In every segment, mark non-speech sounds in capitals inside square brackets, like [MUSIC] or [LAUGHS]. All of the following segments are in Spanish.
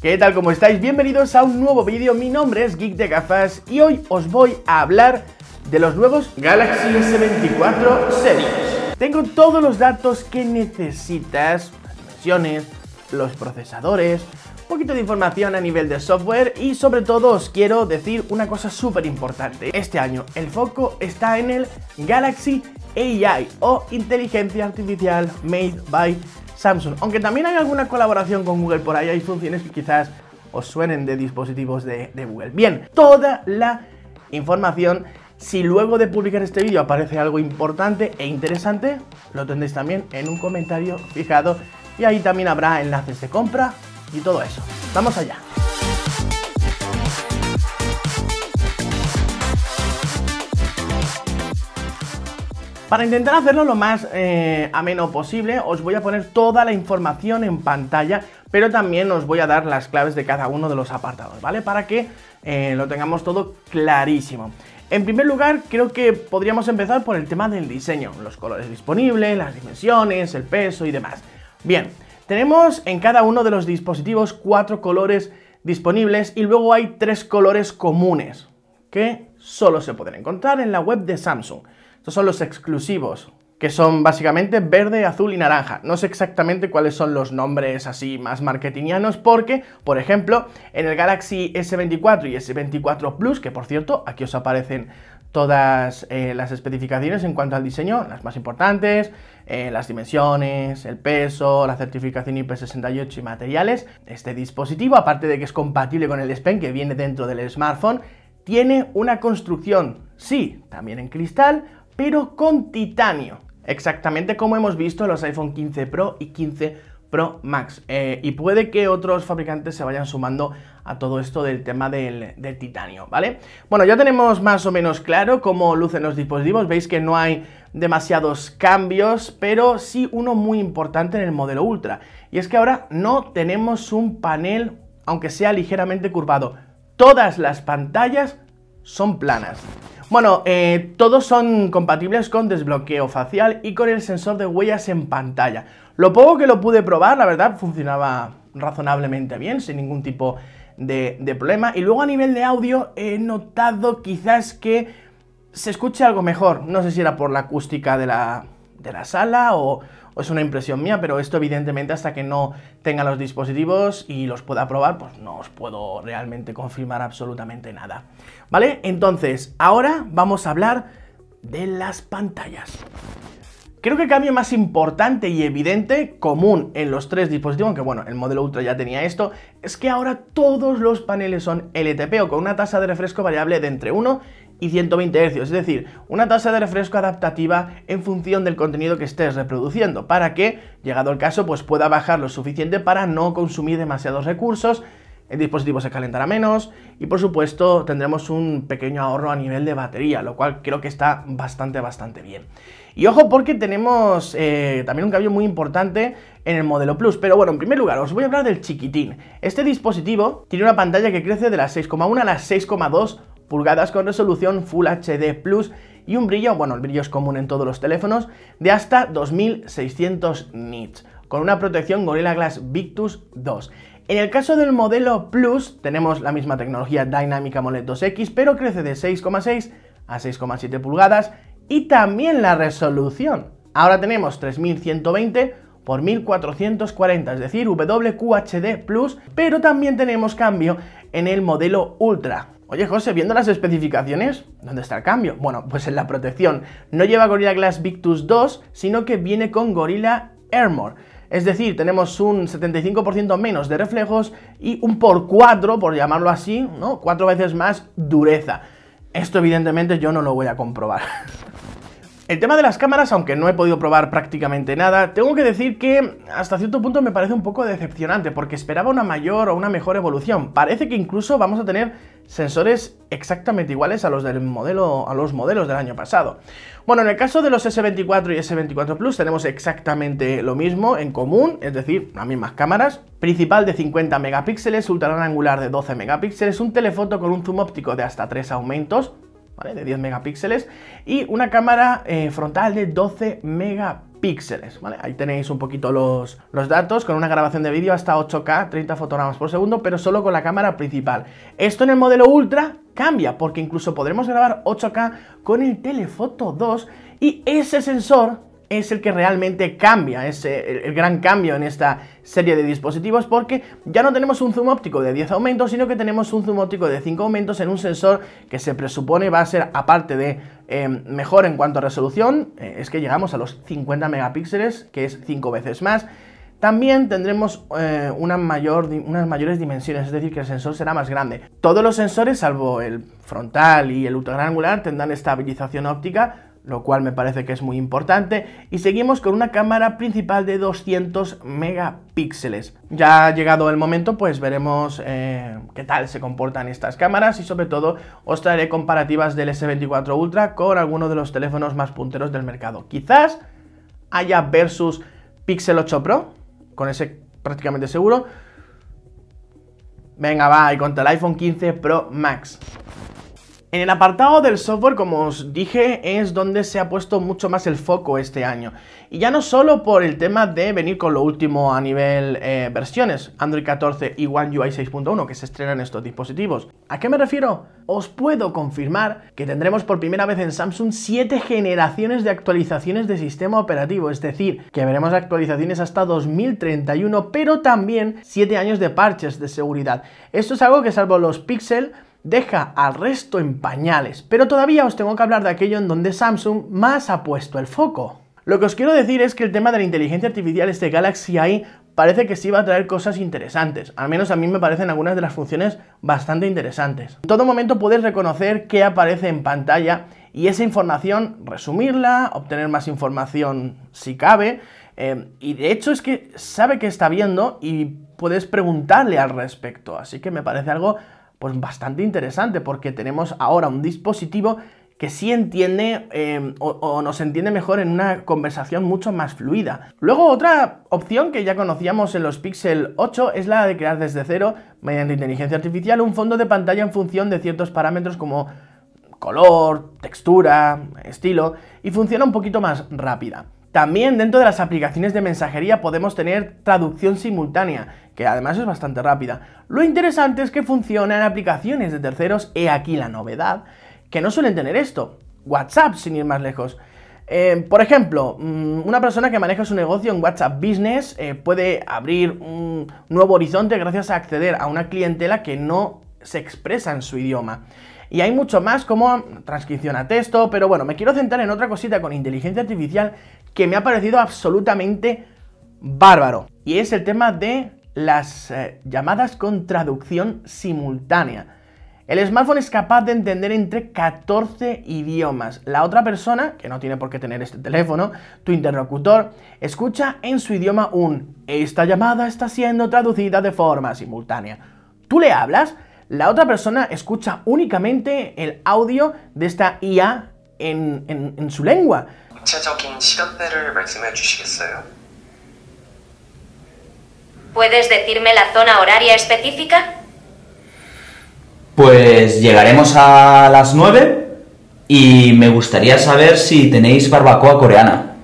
¿Qué tal? ¿Cómo estáis? Bienvenidos a un nuevo vídeo, mi nombre es Geek de Gafas y hoy os voy a hablar de los nuevos Galaxy S24 Series. Tengo todos los datos que necesitas, las dimensiones, los procesadores, un poquito de información a nivel de software y sobre todo os quiero decir una cosa súper importante. Este año el foco está en el Galaxy AI o Inteligencia Artificial Made by Samsung. Aunque también hay alguna colaboración con Google por ahí, hay funciones que quizás os suenen de dispositivos de, de Google. Bien, toda la información si luego de publicar este vídeo aparece algo importante e interesante, lo tendréis también en un comentario fijado y ahí también habrá enlaces de compra y todo eso. ¡Vamos allá! Para intentar hacerlo lo más eh, ameno posible, os voy a poner toda la información en pantalla, pero también os voy a dar las claves de cada uno de los apartados, ¿vale? Para que eh, lo tengamos todo clarísimo. En primer lugar, creo que podríamos empezar por el tema del diseño, los colores disponibles, las dimensiones, el peso y demás. Bien, tenemos en cada uno de los dispositivos cuatro colores disponibles y luego hay tres colores comunes que solo se pueden encontrar en la web de Samsung son los exclusivos, que son básicamente verde, azul y naranja. No sé exactamente cuáles son los nombres así más marketingianos porque, por ejemplo, en el Galaxy S24 y S24 Plus, que por cierto, aquí os aparecen todas eh, las especificaciones en cuanto al diseño, las más importantes, eh, las dimensiones, el peso, la certificación IP68 y materiales. Este dispositivo, aparte de que es compatible con el S que viene dentro del smartphone, tiene una construcción, sí, también en cristal, pero con titanio. Exactamente como hemos visto en los iPhone 15 Pro y 15 Pro Max. Eh, y puede que otros fabricantes se vayan sumando a todo esto del tema del, del, titanio, ¿vale? Bueno, ya tenemos más o menos claro cómo lucen los dispositivos. Veis que no hay demasiados cambios, pero sí uno muy importante en el modelo Ultra. Y es que ahora no tenemos un panel, aunque sea ligeramente curvado. Todas las pantallas son planas. Bueno, eh, todos son compatibles con desbloqueo facial y con el sensor de huellas en pantalla. Lo poco que lo pude probar, la verdad, funcionaba razonablemente bien, sin ningún tipo de, problema. Y luego a nivel de audio he notado quizás que se escuche algo mejor. No sé si era por la acústica de la sala o, es una impresión mía, pero esto evidentemente hasta que no tenga los dispositivos y los pueda probar, pues no os puedo realmente confirmar absolutamente nada. ¿Vale? Entonces, ahora vamos a hablar de las pantallas. Creo que el cambio más importante y evidente, común en los tres dispositivos, aunque bueno, el modelo Ultra ya tenía esto, es que ahora todos los paneles son LTP o con una tasa de refresco variable de entre 1 y 120 Hz, es decir, una tasa de refresco adaptativa en función del contenido que estés reproduciendo, para que, llegado el caso, pues pueda bajar lo suficiente para no consumir demasiados recursos, el dispositivo se calentará menos y por supuesto tendremos un pequeño ahorro a nivel de batería, lo cual creo que está bastante, bastante bien. Y ojo porque tenemos eh, también un cambio muy importante en el modelo Plus, pero bueno, en primer lugar os voy a hablar del chiquitín. Este dispositivo tiene una pantalla que crece de las 6,1 a las 6,2 pulgadas con resolución Full HD Plus y un brillo, bueno, el brillo es común en todos los teléfonos, de hasta 2600 nits, con una protección Gorilla Glass Victus 2. En el caso del modelo Plus, tenemos la misma tecnología Dynamic AMOLED 2X, pero crece de 6,6 a 6,7 pulgadas y también la resolución. Ahora tenemos 3120 por 1440, es decir, WQHD Plus, pero también tenemos cambio en el modelo Ultra. Oye José, viendo las especificaciones, ¿dónde está el cambio? Bueno, pues en la protección. No lleva Gorilla Glass Victus 2, sino que viene con Gorilla Armor. Es decir, tenemos un 75% menos de reflejos y un por 4, por llamarlo así, ¿no? Cuatro veces más dureza. Esto evidentemente yo no lo voy a comprobar. [LAUGHS] El tema de las cámaras, aunque no he podido probar prácticamente nada, tengo que decir que hasta cierto punto me parece un poco decepcionante porque esperaba una mayor o una mejor evolución. Parece que incluso vamos a tener sensores exactamente iguales a los del modelo a los modelos del año pasado. Bueno, en el caso de los S24 y S24 Plus tenemos exactamente lo mismo en común, es decir, las mismas cámaras, principal de 50 megapíxeles, ultra angular de 12 megapíxeles, un telefoto con un zoom óptico de hasta 3 aumentos, de 10 megapíxeles y una cámara eh, frontal de 12 megapíxeles, ¿vale? Ahí tenéis un poquito los, los datos con una grabación de vídeo hasta 8K, 30 fotogramas por segundo, pero solo con la cámara principal. Esto en el modelo Ultra cambia porque incluso podremos grabar 8K con el telefoto 2 y ese sensor es el que realmente cambia, es eh, el, gran cambio en esta serie de dispositivos porque ya no tenemos un zoom óptico de 10 aumentos, sino que tenemos un zoom óptico de 5 aumentos en un sensor que se presupone va a ser, aparte de eh, mejor en cuanto a resolución, eh, es que llegamos a los 50 megapíxeles, que es 5 veces más, también tendremos una mayor, unas mayores dimensiones, es decir, que el sensor será más grande. Todos los sensores, salvo el frontal y el ultra tendrán estabilización óptica lo cual me parece que es muy importante, y seguimos con una cámara principal de 200 megapíxeles. Ya ha llegado el momento, pues veremos eh, qué tal se comportan estas cámaras y sobre todo os traeré comparativas del S24 Ultra con alguno de los teléfonos más punteros del mercado. Quizás haya versus Pixel 8 Pro, con ese prácticamente seguro. Venga, va, y contra el iPhone 15 Pro Max. En el apartado del software, como os dije, es donde se ha puesto mucho más el foco este año. Y ya no solo por el tema de venir con lo último a nivel eh, versiones, Android 14 y One UI 6.1 que se estrenan estos dispositivos. ¿A qué me refiero? Os puedo confirmar que tendremos por primera vez en Samsung 7 generaciones de actualizaciones de sistema operativo, es decir, que veremos actualizaciones hasta 2031, pero también 7 años de parches de seguridad. Esto es algo que salvo los Pixel, deja al resto en pañales, pero todavía os tengo que hablar de aquello en donde Samsung más ha puesto el foco. Lo que os quiero decir es que el tema de la inteligencia artificial este Galaxy AI parece que sí va a traer cosas interesantes, al menos a mí me parecen algunas de las funciones bastante interesantes. En todo momento puedes reconocer qué aparece en pantalla y esa información resumirla, obtener más información si cabe, em, y de hecho es que sabe qué está viendo y puedes preguntarle al respecto, así que me parece algo pues bastante interesante porque tenemos ahora un dispositivo que sí entiende em, o, nos entiende mejor en una conversación mucho más fluida. Luego otra opción que ya conocíamos en los Pixel 8 es la de crear desde cero, mediante inteligencia artificial, un fondo de pantalla en función de ciertos parámetros como color, textura, estilo, y funciona un poquito más rápida. También dentro de las aplicaciones de mensajería podemos tener traducción simultánea, que además es bastante rápida. Lo interesante es que funciona en aplicaciones de terceros, he aquí la novedad, que no suelen tener esto. WhatsApp, sin ir más lejos. Eh, por ejemplo, mm, una persona que maneja su negocio en WhatsApp Business eh, puede abrir un nuevo horizonte gracias a acceder a una clientela que no se expresa en su idioma. Y hay mucho más como transcripción a texto, pero bueno, me quiero centrar en otra cosita con inteligencia artificial que me ha parecido absolutamente bárbaro. Y es el tema de las eh, llamadas con traducción simultánea. El smartphone es capaz de entender entre 14 idiomas. La otra persona, que no tiene por qué tener este teléfono, tu interlocutor, escucha en su idioma un esta llamada está siendo traducida de forma simultánea. Tú le hablas la otra persona escucha únicamente el audio de esta IA en, su lengua. ¿Puedes decirme la zona horaria específica? Pues llegaremos a las 9 y me gustaría saber si tenéis barbacoa coreana.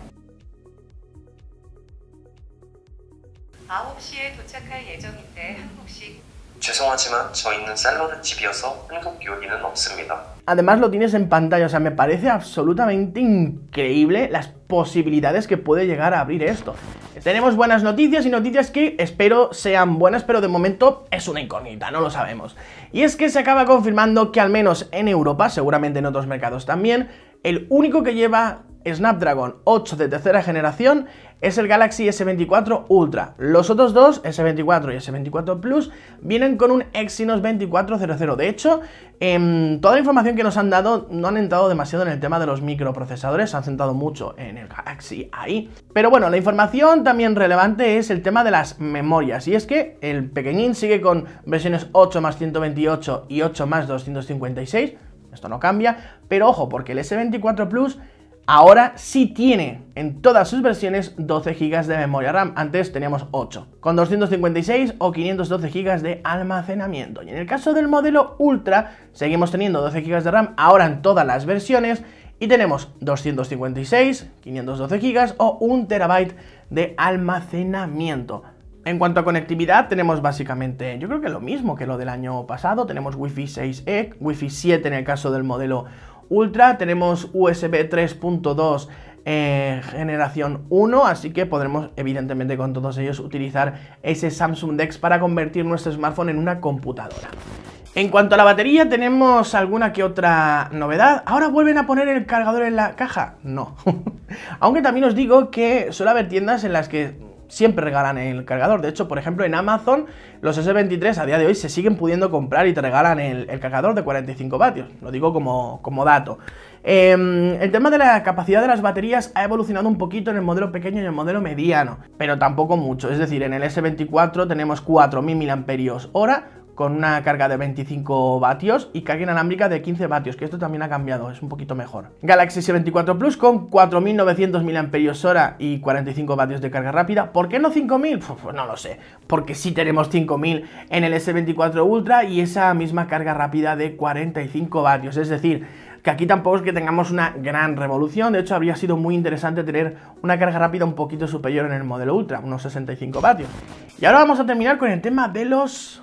Además lo tienes en pantalla, o sea, me parece absolutamente increíble las posibilidades que puede llegar a abrir esto. Tenemos buenas noticias y noticias que espero sean buenas, pero de momento es una incógnita, no lo sabemos. Y es que se acaba confirmando que al menos en Europa, seguramente en otros mercados también, el único que lleva Snapdragon 8 de tercera generación es el Galaxy S24 Ultra. Los otros dos, S24 y S24 Plus, vienen con un Exynos 2400. De hecho, em, toda la información que nos han dado no han entrado demasiado en el tema de los microprocesadores, se han centrado mucho en el Galaxy ahí. Pero bueno, la información también relevante es el tema de las memorias. Y es que el pequeñín sigue con versiones 8 más 128 y 8 más 256. Esto no cambia, pero ojo, porque el S24 Plus ahora sí tiene en todas sus versiones 12 GB de memoria RAM, antes teníamos 8, con 256 o 512 GB de almacenamiento. Y en el caso del modelo Ultra, seguimos teniendo 12 GB de RAM ahora en todas las versiones y tenemos 256, 512 GB o 1 TB de almacenamiento. En cuanto a conectividad, tenemos básicamente, yo creo que lo mismo que lo del año pasado, tenemos Wi-Fi 6E, Wi-Fi 7 en el caso del modelo Ultra, Ultra, tenemos USB 3.2 generación 1, así que podremos evidentemente con todos ellos utilizar ese Samsung Dex para convertir nuestro smartphone en una computadora. En cuanto a la batería, tenemos alguna que otra novedad. ¿Ahora vuelven a poner el cargador en la caja? No. [LAUGHS] Aunque también os digo que suele haber tiendas en las que siempre regalan el cargador. De hecho, por ejemplo, en Amazon los S23 a día de hoy se siguen pudiendo comprar y te regalan el, cargador de 45 vatios. Lo digo como, como dato. Em, el tema de la capacidad de las baterías ha evolucionado un poquito en el modelo pequeño y en el modelo mediano, pero tampoco mucho. Es decir, en el S24 tenemos 4.000 mAh con una carga de 25 vatios y carga inalámbrica de 15 vatios, que esto también ha cambiado, es un poquito mejor. Galaxy S24 Plus con 4.900 mAh y 45 vatios de carga rápida. ¿Por qué no 5.000? Pues no lo sé, porque sí tenemos 5.000 en el S24 Ultra y esa misma carga rápida de 45 vatios, es decir, que aquí tampoco es que tengamos una gran revolución, de hecho habría sido muy interesante tener una carga rápida un poquito superior en el modelo Ultra, unos 65 vatios. Y ahora vamos a terminar con el tema de los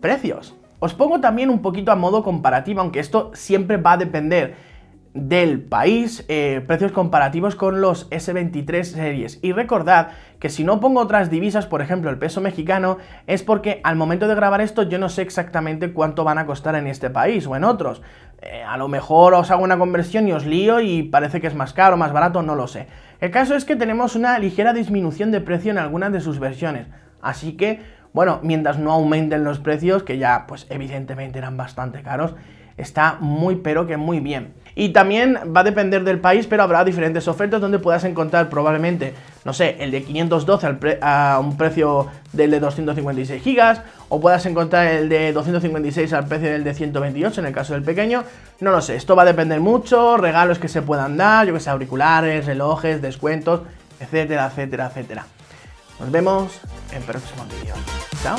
precios. Os pongo también un poquito a modo comparativo, aunque esto siempre va a depender del país, eh, precios comparativos con los S23 series. Y recordad que si no pongo otras divisas, por ejemplo el peso mexicano, es porque al momento de grabar esto yo no sé exactamente cuánto van a costar en este país o en otros. Eh, a lo mejor os hago una conversión y os lío y parece que es más caro, o más barato, no lo sé. El caso es que tenemos una ligera disminución de precio en algunas de sus versiones, así que bueno, mientras no aumenten los precios, que ya pues evidentemente eran bastante caros, está muy pero que muy bien. Y también va a depender del país, pero habrá diferentes ofertas donde puedas encontrar probablemente, no sé, el de 512 a un precio del de 256 gigas, o puedas encontrar el de 256 al precio del de 128 en el caso del pequeño, no lo sé, esto va a depender mucho, regalos que se puedan dar, yo que sé, auriculares, relojes, descuentos, etcétera, etcétera, etcétera. Nos vemos en próximo vídeo. Chao.